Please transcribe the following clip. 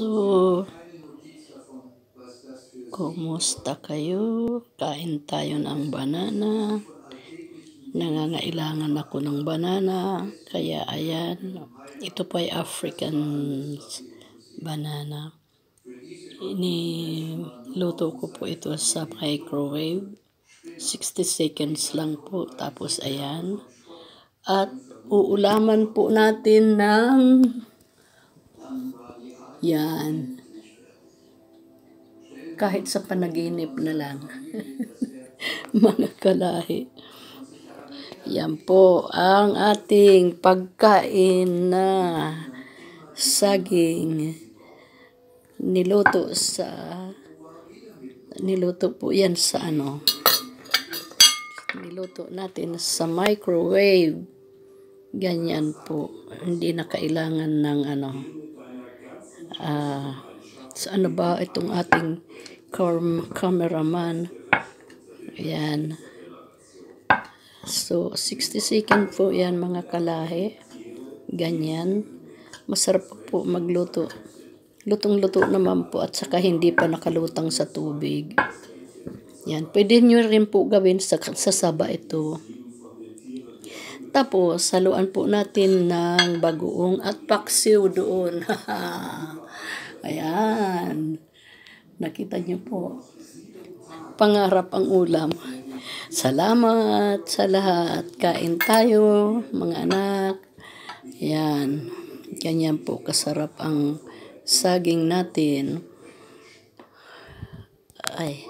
So, kumusta kayo? Kain tayo ng banana. Nangangailangan ako ng banana. Kaya ayan, ito po ay African banana. Iniluto ko po ito sa microwave. 60 seconds lang po. Tapos ayan. At uulaman po natin ng yan. Kahit sa panaginip na lang. Mga kalahi. Yan po ang ating pagkain na saging niluto sa niluto po yan sa ano niluto natin sa microwave ganyan po hindi na kailangan ng ano uh, sa ano ba itong ating cam cameraman yan so 60 second po yan mga kalahe ganyan masarap po magluto lutong luto naman po at saka hindi pa nakalutang sa tubig yan pwede nyo rin po gawin sa, sa saba ito tapos, saluan po natin ng bagoong at paksiw doon. Ayan. Nakita niyo po. Pangarap ang ulam. Salamat sa lahat. Kain tayo, mga anak. Ayan. Ganyan po kasarap ang saging natin. Ay.